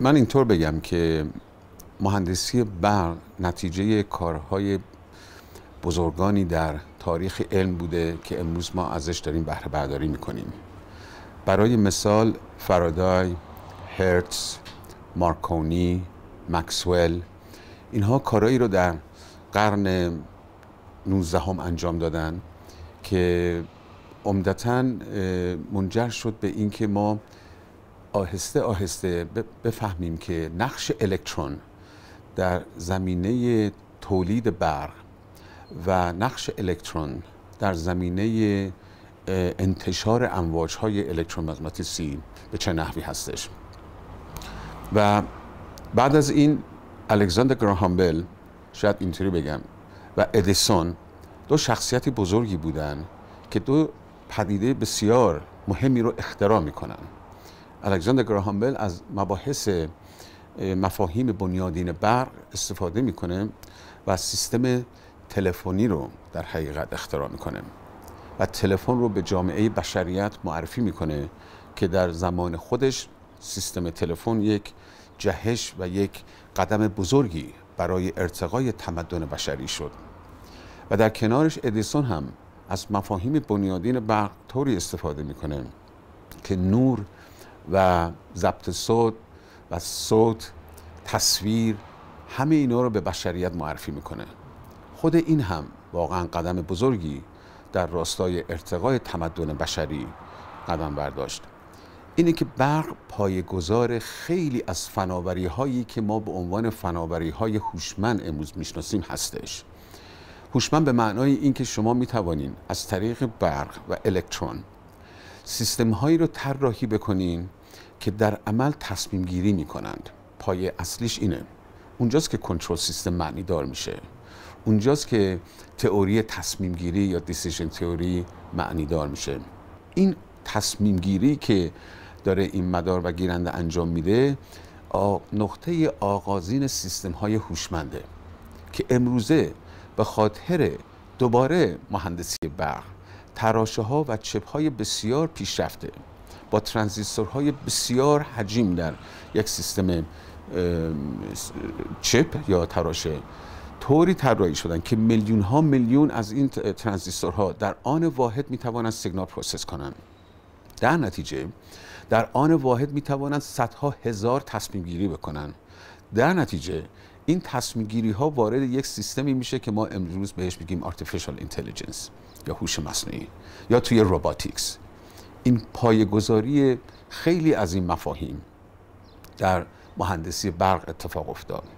من اینطور بگم که مهندسی برق نتیجه کارهای بزرگانی در تاریخ علم بوده که امروز ما ازش داریم بهره برداری میکنیم برای مثال فرادای، هرتز، مارکونی، مکسول اینها کارهایی رو در قرن 19 هم انجام دادن که عمدتا منجر شد به اینکه ما آهسته آهسته بفهمیم که نقش الکترون در زمینه تولید برق و نقش الکترون در زمینه انتشار امواج های الکترومغناطیسی به چه نحوی هستش و بعد از این الکساندر بل شاید اینطوری بگم و ادیسون دو شخصیت بزرگی بودن که دو پدیده بسیار مهمی رو اختراع میکنن الکساندر بل از مباحث مفاهیم بنیادین برق استفاده میکنه و سیستم تلفنی رو در حقیقت اختراع میکنه و تلفن رو به جامعه بشریت معرفی میکنه که در زمان خودش سیستم تلفن یک جهش و یک قدم بزرگی برای ارتقای تمدن بشری شد و در کنارش ادیسون هم از مفاهیم بنیادین برق طوری استفاده میکنه که نور و ضبط صوت و صوت تصویر همه اینا رو به بشریت معرفی میکنه خود این هم واقعا قدم بزرگی در راستای ارتقای تمدن بشری قدم برداشت اینه که برق گذار خیلی از فناوری هایی که ما به عنوان فناوری های هوشمند امروز میشناسیم هستش هوشمند به معنای اینکه شما میتوانین از طریق برق و الکترون سیستم هایی رو طراحی بکنین که در عمل تصمیم گیری می کنند پای اصلیش اینه اونجاست که کنترل سیستم معنی دار میشه اونجاست که تئوری تصمیم گیری یا دیسیژن تئوری معنی دار میشه این تصمیم گیری که داره این مدار و گیرنده انجام میده نقطه آغازین سیستم های هوشمنده که امروزه به خاطر دوباره مهندسی برق تراشه ها و چپ های بسیار پیشرفته با ترانزیستورهای بسیار حجیم در یک سیستم چپ یا تراشه طوری طراحی شدن که میلیون ها میلیون از این ترانزیستورها در آن واحد می توانند سیگنال پروسس کنند در نتیجه در آن واحد می توانند صدها هزار تصمیم گیری بکنند در نتیجه این تصمیم گیری ها وارد یک سیستمی میشه که ما امروز بهش میگیم artificial intelligence یا هوش مصنوعی یا توی روباتیکس این پایگذاری خیلی از این مفاهیم در مهندسی برق اتفاق افتاد